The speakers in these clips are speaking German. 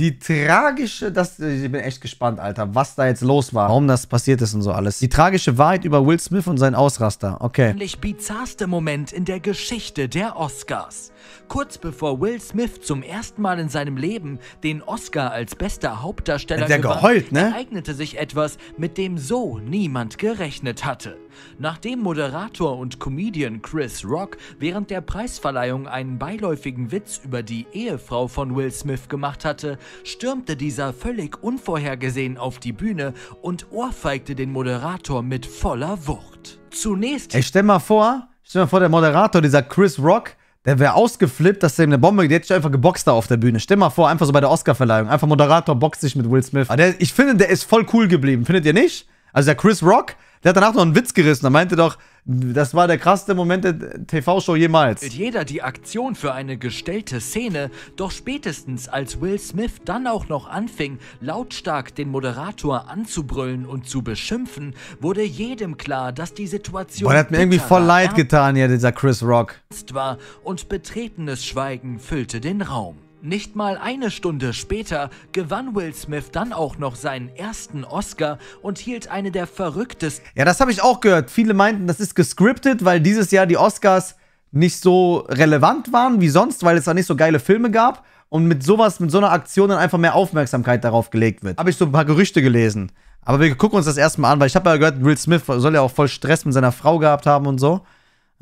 Die tragische, das, ich bin echt gespannt, Alter, was da jetzt los war, warum das passiert ist und so alles. Die tragische Wahrheit über Will Smith und seinen Ausraster, okay. Eigentlich bizarrste Moment in der Geschichte der Oscars. Kurz bevor Will Smith zum ersten Mal in seinem Leben den Oscar als bester Hauptdarsteller der gewann, geheult, ne? ereignete sich etwas, mit dem so niemand gerechnet hatte. Nachdem Moderator und Comedian Chris Rock während der Preisverleihung einen beiläufigen Witz über die Ehefrau von Will Smith gemacht hatte, stürmte dieser völlig unvorhergesehen auf die Bühne und ohrfeigte den Moderator mit voller Wucht. Zunächst. Ey, stell mal vor, stell mal vor, der Moderator, dieser Chris Rock, der wäre ausgeflippt, dass er ihm eine Bombe, der hätte sich einfach geboxt da auf der Bühne. Stell mal vor, einfach so bei der Oscarverleihung. Einfach Moderator boxt sich mit Will Smith. Der, ich finde, der ist voll cool geblieben. Findet ihr nicht? Also der Chris Rock, der hat danach noch einen Witz gerissen. Er meinte doch, das war der krasseste Moment der TV-Show jemals. Jeder die Aktion für eine gestellte Szene, doch spätestens als Will Smith dann auch noch anfing, lautstark den Moderator anzubrüllen und zu beschimpfen, wurde jedem klar, dass die Situation. Boah, der hat mir irgendwie voll leid getan, ja, dieser Chris Rock. War und betretenes Schweigen füllte den Raum. Nicht mal eine Stunde später gewann Will Smith dann auch noch seinen ersten Oscar und hielt eine der verrücktesten. Ja, das habe ich auch gehört. Viele meinten, das ist gescriptet, weil dieses Jahr die Oscars nicht so relevant waren wie sonst, weil es da nicht so geile Filme gab und mit sowas, mit so einer Aktion dann einfach mehr Aufmerksamkeit darauf gelegt wird. Habe ich so ein paar Gerüchte gelesen. Aber wir gucken uns das erstmal an, weil ich habe ja gehört, Will Smith soll ja auch voll Stress mit seiner Frau gehabt haben und so.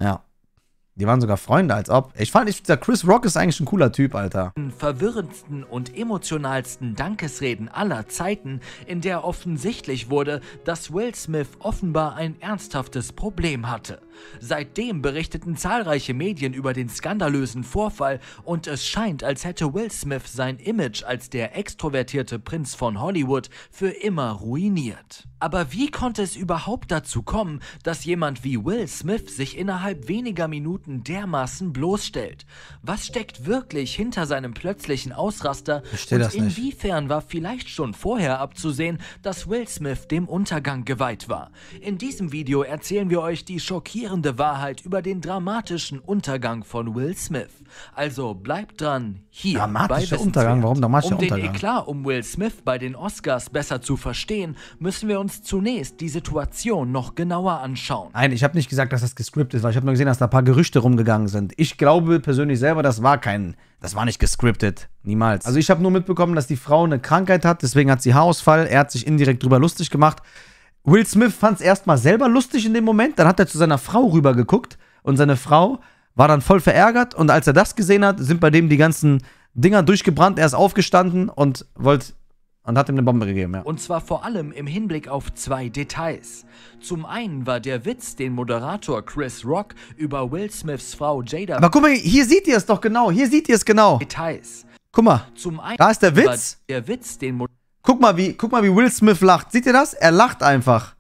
Ja. Die waren sogar Freunde, als ob. Ich fand, ich, der Chris Rock ist eigentlich ein cooler Typ, Alter. Verwirrendsten und emotionalsten Dankesreden aller Zeiten, in der offensichtlich wurde, dass Will Smith offenbar ein ernsthaftes Problem hatte. Seitdem berichteten zahlreiche Medien über den skandalösen Vorfall und es scheint, als hätte Will Smith sein Image als der extrovertierte Prinz von Hollywood für immer ruiniert. Aber wie konnte es überhaupt dazu kommen, dass jemand wie Will Smith sich innerhalb weniger Minuten Verhalten dermaßen bloßstellt. Was steckt wirklich hinter seinem plötzlichen Ausraster? Und inwiefern war vielleicht schon vorher abzusehen, dass Will Smith dem Untergang geweiht war? In diesem Video erzählen wir euch die schockierende Wahrheit über den dramatischen Untergang von Will Smith. Also bleibt dran, hier Dramatischer bei Untergang, warum dramatischer um Untergang? Um den Eklat um Will Smith bei den Oscars besser zu verstehen, müssen wir uns zunächst die Situation noch genauer anschauen. Nein, ich habe nicht gesagt, dass das gescriptet ist, weil Ich habe nur gesehen, dass da ein paar Gerüchte Skripte rumgegangen sind. Ich glaube persönlich selber, das war kein, das war nicht gescriptet. Niemals. Also ich habe nur mitbekommen, dass die Frau eine Krankheit hat, deswegen hat sie Haarausfall. Er hat sich indirekt drüber lustig gemacht. Will Smith fand es erstmal selber lustig in dem Moment, dann hat er zu seiner Frau rübergeguckt und seine Frau war dann voll verärgert und als er das gesehen hat, sind bei dem die ganzen Dinger durchgebrannt, er ist aufgestanden und wollte und hat ihm eine Bombe gegeben, ja. Und zwar vor allem im Hinblick auf zwei Details. Zum einen war der Witz, den Moderator Chris Rock über Will Smiths Frau Jada. Aber guck mal, hier seht ihr es doch genau. Hier seht ihr es genau. Details. Guck mal. Zum einen. Da ist der Witz. Der Witz, den Mo guck mal, wie, guck mal, wie Will Smith lacht. Seht ihr das? Er lacht einfach.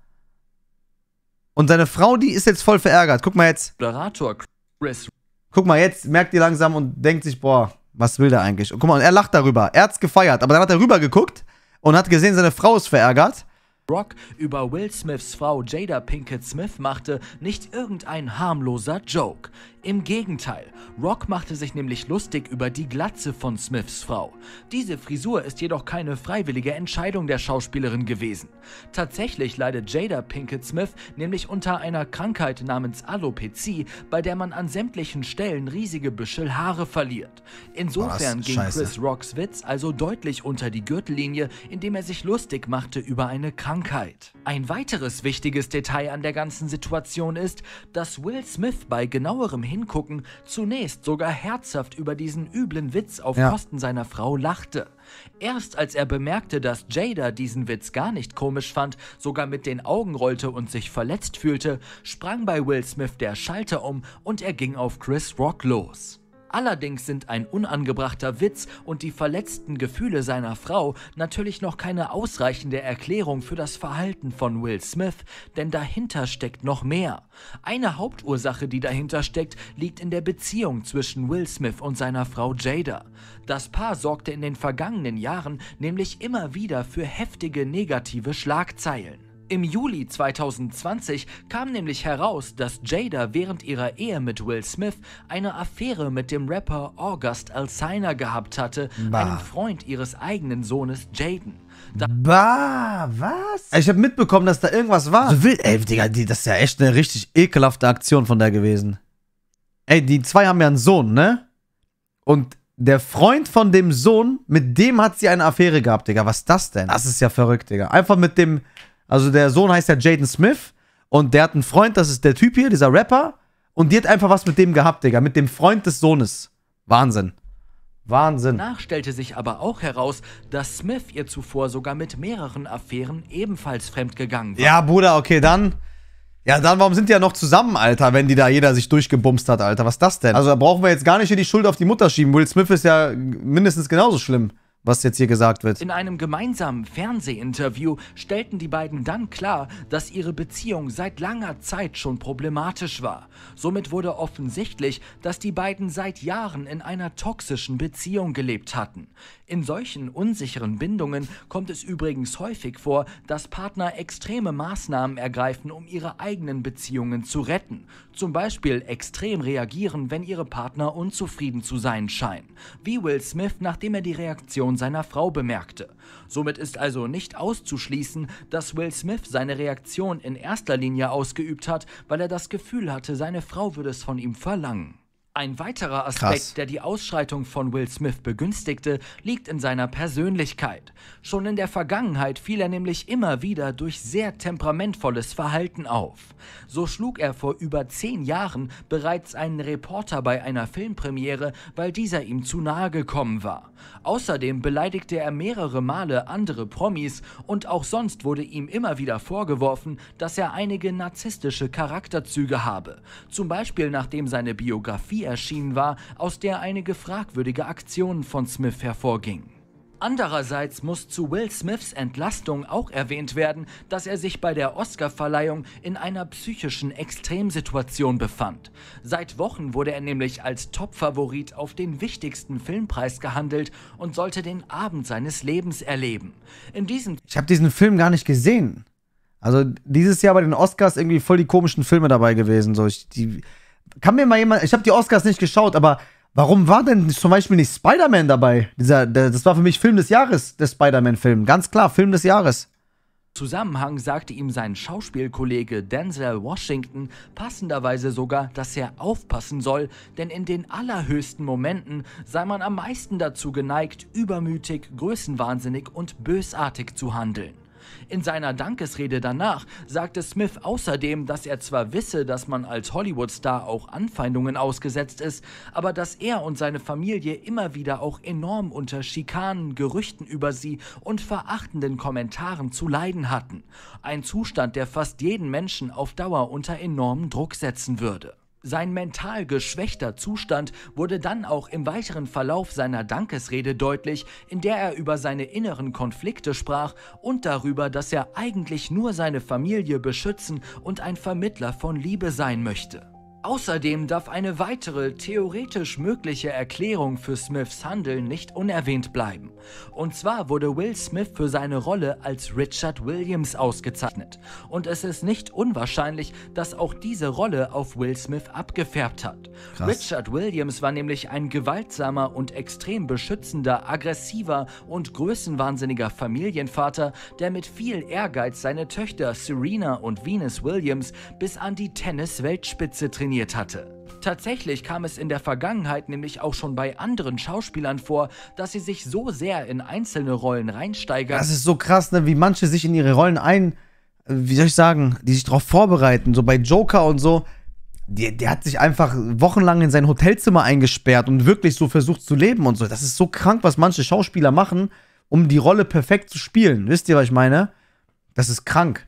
Und seine Frau, die ist jetzt voll verärgert. Guck mal jetzt. Moderator Chris. Guck mal jetzt, merkt ihr langsam und denkt sich, boah, was will der eigentlich? Und guck mal, und er lacht darüber. Er hat's gefeiert, aber dann hat er rüber geguckt und hat gesehen, seine Frau ist verärgert. Rock über Will Smiths Frau Jada Pinkett Smith machte nicht irgendein harmloser Joke. Im Gegenteil, Rock machte sich nämlich lustig über die Glatze von Smiths Frau. Diese Frisur ist jedoch keine freiwillige Entscheidung der Schauspielerin gewesen. Tatsächlich leidet Jada Pinkett Smith nämlich unter einer Krankheit namens Alopezie, bei der man an sämtlichen Stellen riesige Büschel Haare verliert. Insofern ging Chris Rocks Witz also deutlich unter die Gürtellinie, indem er sich lustig machte über eine Krankheit. Ein weiteres wichtiges Detail an der ganzen Situation ist, dass Will Smith bei genauerem Hinweis hingucken, zunächst sogar herzhaft über diesen üblen Witz auf ja. Kosten seiner Frau lachte. Erst als er bemerkte, dass Jada diesen Witz gar nicht komisch fand, sogar mit den Augen rollte und sich verletzt fühlte, sprang bei Will Smith der Schalter um und er ging auf Chris Rock los. Allerdings sind ein unangebrachter Witz und die verletzten Gefühle seiner Frau natürlich noch keine ausreichende Erklärung für das Verhalten von Will Smith, denn dahinter steckt noch mehr. Eine Hauptursache, die dahinter steckt, liegt in der Beziehung zwischen Will Smith und seiner Frau Jada. Das Paar sorgte in den vergangenen Jahren nämlich immer wieder für heftige negative Schlagzeilen. Im Juli 2020 kam nämlich heraus, dass Jada während ihrer Ehe mit Will Smith eine Affäre mit dem Rapper August Alsina gehabt hatte, bah. einem Freund ihres eigenen Sohnes Jaden. Da bah, was? Ich habe mitbekommen, dass da irgendwas war. So wild, ey, Digga, das ist ja echt eine richtig ekelhafte Aktion von der gewesen. Ey, die zwei haben ja einen Sohn, ne? Und der Freund von dem Sohn, mit dem hat sie eine Affäre gehabt, Digga. Was ist das denn? Das ist ja verrückt, Digga. Einfach mit dem also der Sohn heißt ja Jaden Smith und der hat einen Freund, das ist der Typ hier, dieser Rapper. Und die hat einfach was mit dem gehabt, Digga, mit dem Freund des Sohnes. Wahnsinn. Wahnsinn. Danach stellte sich aber auch heraus, dass Smith ihr zuvor sogar mit mehreren Affären ebenfalls fremdgegangen war. Ja, Bruder, okay, dann. Ja, dann warum sind die ja noch zusammen, Alter, wenn die da jeder sich durchgebumst hat, Alter? Was ist das denn? Also da brauchen wir jetzt gar nicht hier die Schuld auf die Mutter schieben. Will Smith ist ja mindestens genauso schlimm was jetzt hier gesagt wird. In einem gemeinsamen Fernsehinterview stellten die beiden dann klar, dass ihre Beziehung seit langer Zeit schon problematisch war. Somit wurde offensichtlich, dass die beiden seit Jahren in einer toxischen Beziehung gelebt hatten. In solchen unsicheren Bindungen kommt es übrigens häufig vor, dass Partner extreme Maßnahmen ergreifen, um ihre eigenen Beziehungen zu retten. Zum Beispiel extrem reagieren, wenn ihre Partner unzufrieden zu sein scheinen. Wie Will Smith, nachdem er die Reaktion seiner Frau bemerkte. Somit ist also nicht auszuschließen, dass Will Smith seine Reaktion in erster Linie ausgeübt hat, weil er das Gefühl hatte, seine Frau würde es von ihm verlangen. Ein weiterer Aspekt, Krass. der die Ausschreitung von Will Smith begünstigte, liegt in seiner Persönlichkeit. Schon in der Vergangenheit fiel er nämlich immer wieder durch sehr temperamentvolles Verhalten auf. So schlug er vor über zehn Jahren bereits einen Reporter bei einer Filmpremiere, weil dieser ihm zu nahe gekommen war. Außerdem beleidigte er mehrere Male andere Promis und auch sonst wurde ihm immer wieder vorgeworfen, dass er einige narzisstische Charakterzüge habe. Zum Beispiel nachdem seine Biografie erschienen war, aus der einige fragwürdige Aktionen von Smith hervorgingen. Andererseits muss zu Will Smiths Entlastung auch erwähnt werden, dass er sich bei der Oscarverleihung in einer psychischen Extremsituation befand. Seit Wochen wurde er nämlich als Topfavorit auf den wichtigsten Filmpreis gehandelt und sollte den Abend seines Lebens erleben. In diesem Ich habe diesen Film gar nicht gesehen. Also dieses Jahr bei den Oscars irgendwie voll die komischen Filme dabei gewesen, so ich, die kann mir mal jemand, ich habe die Oscars nicht geschaut, aber warum war denn zum Beispiel nicht Spider-Man dabei? Dieser, der, das war für mich Film des Jahres, der Spider-Man-Film. Ganz klar, Film des Jahres. Zusammenhang sagte ihm sein Schauspielkollege Denzel Washington passenderweise sogar, dass er aufpassen soll, denn in den allerhöchsten Momenten sei man am meisten dazu geneigt, übermütig, größenwahnsinnig und bösartig zu handeln. In seiner Dankesrede danach sagte Smith außerdem, dass er zwar wisse, dass man als Hollywood-Star auch Anfeindungen ausgesetzt ist, aber dass er und seine Familie immer wieder auch enorm unter Schikanen, Gerüchten über sie und verachtenden Kommentaren zu leiden hatten. Ein Zustand, der fast jeden Menschen auf Dauer unter enormen Druck setzen würde. Sein mental geschwächter Zustand wurde dann auch im weiteren Verlauf seiner Dankesrede deutlich, in der er über seine inneren Konflikte sprach und darüber, dass er eigentlich nur seine Familie beschützen und ein Vermittler von Liebe sein möchte. Außerdem darf eine weitere theoretisch mögliche Erklärung für Smiths Handeln nicht unerwähnt bleiben. Und zwar wurde Will Smith für seine Rolle als Richard Williams ausgezeichnet. Und es ist nicht unwahrscheinlich, dass auch diese Rolle auf Will Smith abgefärbt hat. Krass. Richard Williams war nämlich ein gewaltsamer und extrem beschützender, aggressiver und größenwahnsinniger Familienvater, der mit viel Ehrgeiz seine Töchter Serena und Venus Williams bis an die Tennis-Weltspitze trainiert hatte. Tatsächlich kam es in der Vergangenheit nämlich auch schon bei anderen Schauspielern vor, dass sie sich so sehr in einzelne Rollen reinsteigern. Das ist so krass, ne? wie manche sich in ihre Rollen ein, wie soll ich sagen, die sich darauf vorbereiten. So bei Joker und so, der, der, hat sich einfach wochenlang in sein Hotelzimmer eingesperrt und wirklich so versucht zu leben und so. Das ist so krank, was manche Schauspieler machen, um die Rolle perfekt zu spielen. Wisst ihr, was ich meine? Das ist krank.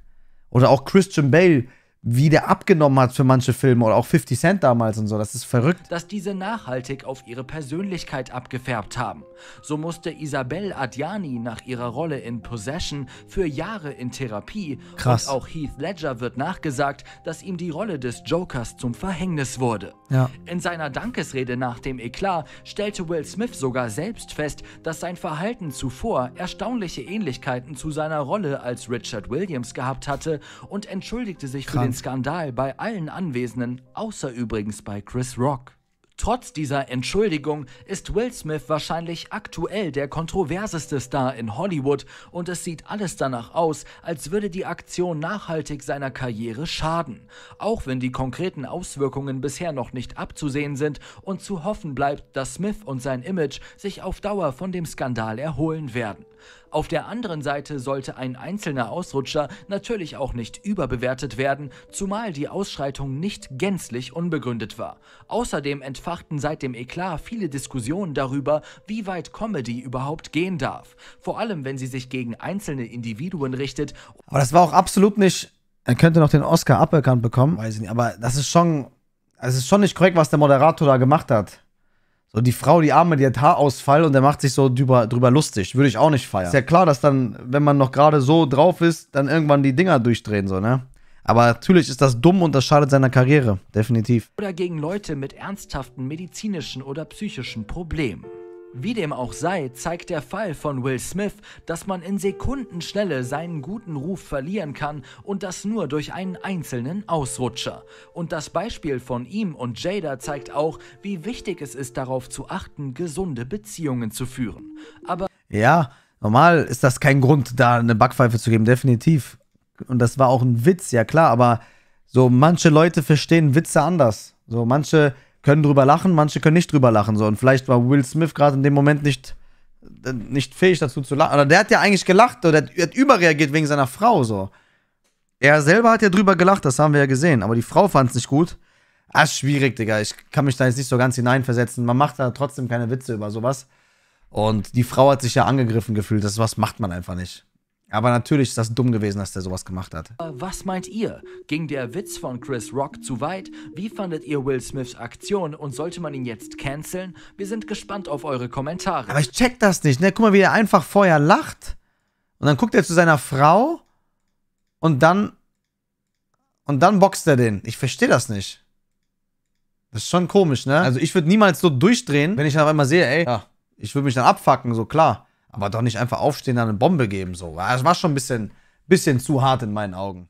Oder auch Christian Bale, wie der abgenommen hat für manche Filme oder auch 50 Cent damals und so, das ist verrückt. Dass diese nachhaltig auf ihre Persönlichkeit abgefärbt haben. So musste Isabelle Adjani nach ihrer Rolle in Possession für Jahre in Therapie. Krass. Und auch Heath Ledger wird nachgesagt, dass ihm die Rolle des Jokers zum Verhängnis wurde. Ja. In seiner Dankesrede nach dem Eklat stellte Will Smith sogar selbst fest, dass sein Verhalten zuvor erstaunliche Ähnlichkeiten zu seiner Rolle als Richard Williams gehabt hatte und entschuldigte sich Krank. für den ein Skandal bei allen Anwesenden, außer übrigens bei Chris Rock. Trotz dieser Entschuldigung ist Will Smith wahrscheinlich aktuell der kontroverseste Star in Hollywood und es sieht alles danach aus, als würde die Aktion nachhaltig seiner Karriere schaden. Auch wenn die konkreten Auswirkungen bisher noch nicht abzusehen sind und zu hoffen bleibt, dass Smith und sein Image sich auf Dauer von dem Skandal erholen werden. Auf der anderen Seite sollte ein einzelner Ausrutscher natürlich auch nicht überbewertet werden, zumal die Ausschreitung nicht gänzlich unbegründet war. Außerdem entfachten seit dem Eklat viele Diskussionen darüber, wie weit Comedy überhaupt gehen darf. Vor allem, wenn sie sich gegen einzelne Individuen richtet. Aber das war auch absolut nicht. Er könnte noch den Oscar aberkannt bekommen, weiß ich nicht. Aber das ist schon. Es ist schon nicht korrekt, was der Moderator da gemacht hat. So, die Frau, die Arme, die hat Haarausfall und der macht sich so drüber, drüber lustig. Würde ich auch nicht feiern. Ist ja klar, dass dann, wenn man noch gerade so drauf ist, dann irgendwann die Dinger durchdrehen, so, ne? Aber natürlich ist das dumm und das schadet seiner Karriere, definitiv. Oder gegen Leute mit ernsthaften medizinischen oder psychischen Problemen. Wie dem auch sei, zeigt der Fall von Will Smith, dass man in Sekundenschnelle seinen guten Ruf verlieren kann und das nur durch einen einzelnen Ausrutscher. Und das Beispiel von ihm und Jada zeigt auch, wie wichtig es ist, darauf zu achten, gesunde Beziehungen zu führen. Aber ja, normal ist das kein Grund, da eine Backpfeife zu geben, definitiv. Und das war auch ein Witz, ja klar, aber so manche Leute verstehen Witze anders. So manche können drüber lachen, manche können nicht drüber lachen. So. Und vielleicht war Will Smith gerade in dem Moment nicht, äh, nicht fähig dazu zu lachen. Oder der hat ja eigentlich gelacht oder der hat überreagiert wegen seiner Frau. So. Er selber hat ja drüber gelacht, das haben wir ja gesehen. Aber die Frau fand es nicht gut. Ah, schwierig, Digga. Ich kann mich da jetzt nicht so ganz hineinversetzen. Man macht da trotzdem keine Witze über sowas. Und die Frau hat sich ja angegriffen gefühlt. Das was macht man einfach nicht. Aber natürlich ist das dumm gewesen, dass der sowas gemacht hat. Äh, was meint ihr? Ging der Witz von Chris Rock zu weit? Wie fandet ihr Will Smiths Aktion und sollte man ihn jetzt canceln? Wir sind gespannt auf eure Kommentare. Aber ich check das nicht, ne? Guck mal, wie er einfach vorher lacht und dann guckt er zu seiner Frau und dann und dann boxt er den. Ich verstehe das nicht. Das ist schon komisch, ne? Also ich würde niemals so durchdrehen, wenn ich dann auf einmal sehe, ey, ja, ich würde mich dann abfacken, so klar. Aber doch nicht einfach aufstehen und eine Bombe geben. So. Das war schon ein bisschen, bisschen zu hart in meinen Augen.